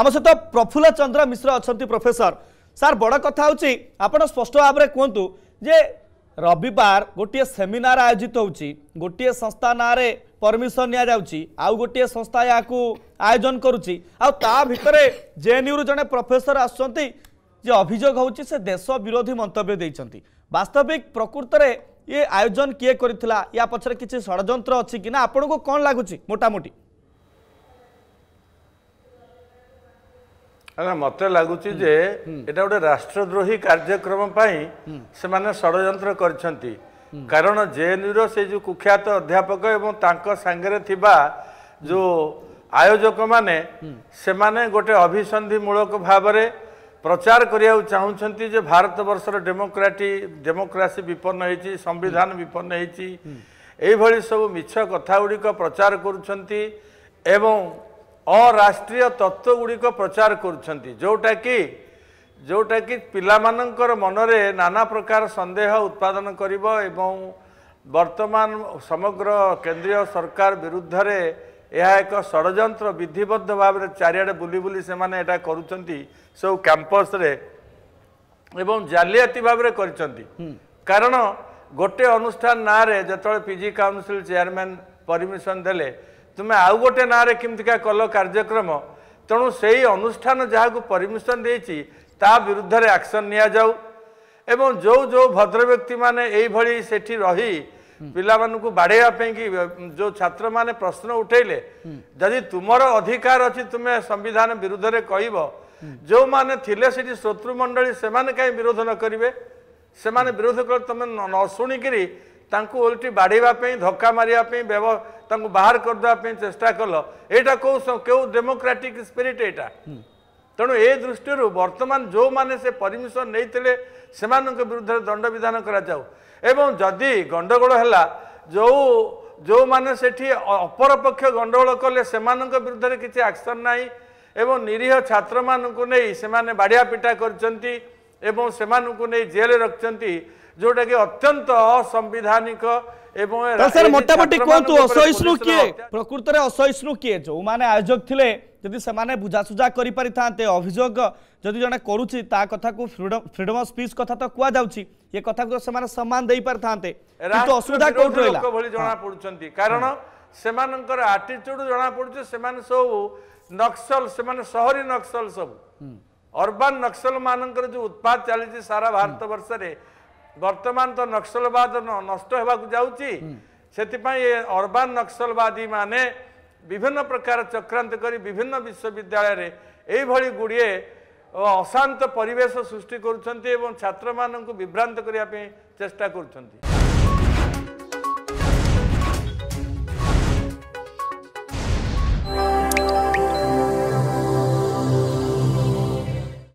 ଆମ ସହିତ ପ୍ରଫୁଲ୍ଲ ଚନ୍ଦ୍ର ମିଶ୍ର ଅଛନ୍ତି ପ୍ରଫେସର ସାର୍ ବଡ଼ କଥା ହେଉଛି ଆପଣ ସ୍ପଷ୍ଟ ଭାବରେ କୁହନ୍ତୁ ଯେ ରବିବାର ଗୋଟିଏ ସେମିନାର ଆୟୋଜିତ ହେଉଛି ଗୋଟିଏ ସଂସ୍ଥା ନାଁରେ ପରମିଶନ ନିଆଯାଉଛି ଆଉ ଗୋଟିଏ ସଂସ୍ଥା ଏହାକୁ ଆୟୋଜନ କରୁଛି ଆଉ ତା ଭିତରେ ଜେଏନ୍ୟୁରୁ ଜଣେ ପ୍ରଫେସର ଆସୁଛନ୍ତି ଯେ ଅଭିଯୋଗ ହେଉଛି ସେ ଦେଶ ବିରୋଧୀ ମନ୍ତବ୍ୟ ଦେଇଛନ୍ତି ବାସ୍ତବିକ ପ୍ରକୃତରେ ଇଏ ଆୟୋଜନ କିଏ କରିଥିଲା ୟା ପଛରେ କିଛି ଷଡ଼ଯନ୍ତ୍ର ଅଛି କି ନା ଆପଣଙ୍କୁ କ'ଣ ଲାଗୁଛି ମୋଟାମୋଟି ମତେ ଲାଗୁଛି ଯେ ଏଇଟା ଗୋଟେ ରାଷ୍ଟ୍ରଦ୍ରୋହୀ କାର୍ଯ୍ୟକ୍ରମ ପାଇଁ ସେମାନେ ଷଡ଼ଯନ୍ତ୍ର କରିଛନ୍ତି କାରଣ ଜେଏନ୍ୟୁର ସେ ଯେଉଁ କୁଖ୍ୟାତ ଅଧ୍ୟାପକ ଏବଂ ତାଙ୍କ ସାଙ୍ଗରେ ଥିବା ଯେଉଁ ଆୟୋଜକମାନେ ସେମାନେ ଗୋଟେ ଅଭିସନ୍ଧିମୂଳକ ଭାବରେ ପ୍ରଚାର କରିବାକୁ ଚାହୁଁଛନ୍ତି ଯେ ଭାରତବର୍ଷର ଡେମୋକ୍ରାଟି ଡେମୋକ୍ରାସି ବିପନ୍ନ ହେଇଛି ସମ୍ବିଧାନ ବିପନ୍ନ ହେଇଛି ଏଇଭଳି ସବୁ ମିଛ କଥା ଗୁଡ଼ିକ ପ୍ରଚାର କରୁଛନ୍ତି ଏବଂ ଅରାଷ୍ଟ୍ରୀୟ ତତ୍ତ୍ୱ ଗୁଡ଼ିକ ପ୍ରଚାର କରୁଛନ୍ତି ଯେଉଁଟାକି ଯେଉଁଟାକି ପିଲାମାନଙ୍କର ମନରେ ନାନା ପ୍ରକାର ସନ୍ଦେହ ଉତ୍ପାଦନ କରିବ ଏବଂ ବର୍ତ୍ତମାନ ସମଗ୍ର କେନ୍ଦ୍ରୀୟ ସରକାର ବିରୁଦ୍ଧରେ ଏହା ଏକ ଷଡ଼ଯନ୍ତ୍ର ବିଧିବଦ୍ଧ ଭାବରେ ଚାରିଆଡ଼େ ବୁଲି ବୁଲି ସେମାନେ ଏଇଟା କରୁଛନ୍ତି ସବୁ କ୍ୟାମ୍ପସ୍ରେ ଏବଂ ଜାଲିଆତି ଭାବରେ କରିଛନ୍ତି କାରଣ ଗୋଟେ ଅନୁଷ୍ଠାନ ନାଁରେ ଯେତେବେଳେ P G council chairman permission ଦେଲେ ତୁମେ ଆଉ ଗୋଟେ ନାଁରେ କେମିତିକା କଲ କାର୍ଯ୍ୟକ୍ରମ ତେଣୁ ସେଇ ଅନୁଷ୍ଠାନ ଯାହାକୁ ପରମିଶନ ଦେଇଛି ତା ବିରୁଦ୍ଧରେ ଆକ୍ସନ୍ ନିଆଯାଉ ଏବଂ ଯେଉଁ ଯେଉଁ ଭଦ୍ର ବ୍ୟକ୍ତିମାନେ ଏଇଭଳି ସେଠି ରହି ପିଲାମାନଙ୍କୁ ବାଡ଼େଇବା ପାଇଁକି ଯେଉଁ ଛାତ୍ରମାନେ ପ୍ରଶ୍ନ ଉଠେଇଲେ ଯଦି ତୁମର ଅଧିକାର ଅଛି ତୁମେ ସମ୍ବିଧାନ ବିରୁଦ୍ଧରେ କହିବ ଯେଉଁମାନେ ଥିଲେ ସେଠି ଶ୍ରୋତୃମଣ୍ଡଳୀ ସେମାନେ କାହିଁ ବିରୋଧ ନ କରିବେ ସେମାନେ ବିରୋଧ କଲେ ତୁମେ ନ ଶୁଣିକିରି ତାଙ୍କୁ ଓଲଟି ବାଡ଼େଇବା ପାଇଁ ଧକ୍କା ମାରିବା ପାଇଁ ତାଙ୍କୁ ବାହାର କରିଦେବା ପାଇଁ ଚେଷ୍ଟା କଲ ଏଇଟା କେଉଁ କେଉଁ ଡେମୋକ୍ରାଟିକ୍ ସ୍ପିରିଟ୍ ଏଇଟା ତେଣୁ ଏ ଦୃଷ୍ଟିରୁ ବର୍ତ୍ତମାନ ଯେଉଁମାନେ ସେ ପରମିଶନ ନେଇଥିଲେ ସେମାନଙ୍କ ବିରୁଦ୍ଧରେ ଦଣ୍ଡବିଧାନ କରାଯାଉ ଏବଂ ଯଦି ଗଣ୍ଡଗୋଳ ହେଲା ଯେଉଁ ଯେଉଁମାନେ ସେଠି ଅପରପକ୍ଷ ଗଣ୍ଡଗୋଳ କଲେ ସେମାନଙ୍କ ବିରୁଦ୍ଧରେ କିଛି ଆକ୍ସନ୍ ନାହିଁ ଏବଂ ନିରୀହ ଛାତ୍ରମାନଙ୍କୁ ନେଇ ସେମାନେ ବାଡ଼ିଆ ପିଟା କରିଛନ୍ତି ଏବଂ ସେମାନଙ୍କୁ ନେଇ ଜେଲ୍ରେ ରଖିଛନ୍ତି जोटा कि अत्यंत असंविधानिक सर मोटामोटी कहतु असहिष्णु किए प्रकृत में असहिष्णु किए जो मैंने आयोजक थे जी से बुझासुझा करते अभोग जदि जन करुची को फ्रीडम फ्रीडम ऑफ स्पीच कथा तो कुआ ये कथा को तो सम्मान देई पर थांते असुविधा कोट रहला को भली हाँ। कारण से मानकर एटीट्यूड जणा से नक्सल से नक्सल सब हम्म। अर्बन नक्सल मानकर जो उत्पाद चली सारा हम्म। भारत वर्ष ବର୍ତ୍ତମାନ ତ ନକ୍ସଲବାଦ ନଷ୍ଟ ହେବାକୁ ଯାଉଛି ସେଥିପାଇଁ ଏ ଅର୍ବାନ ନକ୍ସଲବାଦୀମାନେ ବିଭିନ୍ନ ପ୍ରକାର ଚକ୍ରାନ୍ତ କରି ବିଭିନ୍ନ ବିଶ୍ୱବିଦ୍ୟାଳୟରେ ଏଇଭଳି ଗୁଡ଼ିଏ ଅଶାନ୍ତ ପରିବେଶ ସୃଷ୍ଟି କରୁଛନ୍ତି ଏବଂ ଛାତ୍ରମାନଙ୍କୁ ବିଭ୍ରାନ୍ତ କରିବା ପାଇଁ ଚେଷ୍ଟା କରୁଛନ୍ତି